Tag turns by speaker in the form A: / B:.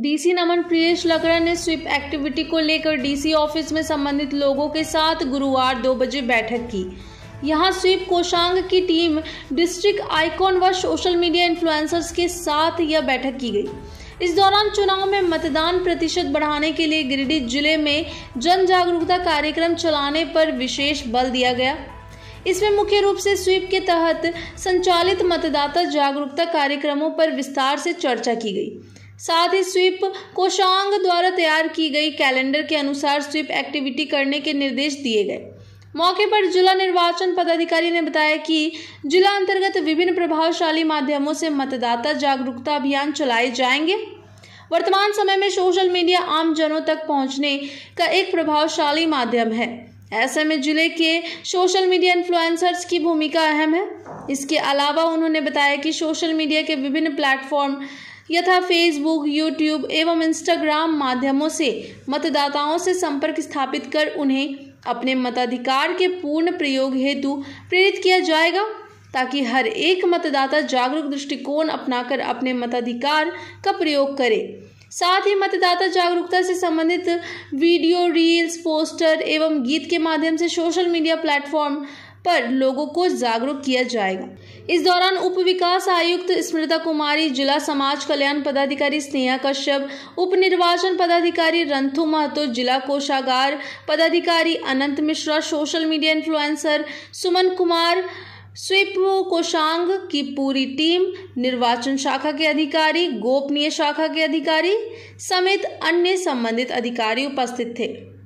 A: DC नमन प्रियेश लकड़ा ने SVEEP activity को लेकर डीसी ऑफिस में संबंधित लोगों के साथ गुरुवार दो बजे बैठक की यहां स्वीप कोषांग की टीम डिस्ट्रिक्ट आइकॉन व सोशल मीडिया इन्फ्लुएंसर्स के साथ यह बैठक की गई इस दौरान चुनाव में मतदान प्रतिशत बढ़ाने के लिए गिरिडीह जिले में जन जागरूकता कार्यक्रम चलाने पर विशेष बल दिया गया इसमें मुख्य रूप से स्वीप के तहत संचालित मतदाता जागरूकता कार्यक्रमों पर विस्तार से चर्चा की गई साथ ही स्वीप कोशांग द्वारा तैयार की गई कैलेंडर के अनुसार स्वीप एक्टिविटी करने के निर्देश दिए गए मौके पर जिला निर्वाचन पदाधिकारी ने बताया कि जिला अंतर्गत विभिन्न प्रभावशाली माध्यमों से मतदाता जागरूकता अभियान चलाए जाएंगे वर्तमान समय में सोशल मीडिया आम जनों तक पहुंचने का एक प्रभावशाली माध्यम है ऐसे में जिले के सोशल मीडिया इन्फ्लुएंसर्स की भूमिका अहम है इसके अलावा उन्होंने बताया कि सोशल मीडिया के विभिन्न प्लेटफॉर्म यथा फेसबुक यूट्यूब एवं इंस्टाग्राम माध्यमों से मतदाताओं से संपर्क स्थापित कर उन्हें अपने मताधिकार के पूर्ण प्रयोग हेतु प्रेरित किया जाएगा ताकि हर एक मतदाता जागरूक दृष्टिकोण अपनाकर अपने मताधिकार का प्रयोग करे साथ ही मतदाता जागरूकता से संबंधित वीडियो रील्स पोस्टर एवं गीत के माध्यम से सोशल मीडिया प्लेटफॉर्म पर लोगों को जागरूक किया जाएगा इस दौरान उप विकास आयुक्त स्मृता कुमारी जिला समाज कल्याण पदाधिकारी स्नेहा कश्यप उप निर्वाचन पदाधिकारी रंथु महतो जिला कोषागार पदाधिकारी Anant Mishra social media influencer Suman Kumar SVEEP कोषांग की पूरी टीम निर्वाचन शाखा के अधिकारी गोपनीय शाखा के अधिकारी समेत अन्य संबंधित अधिकारी उपस्थित थे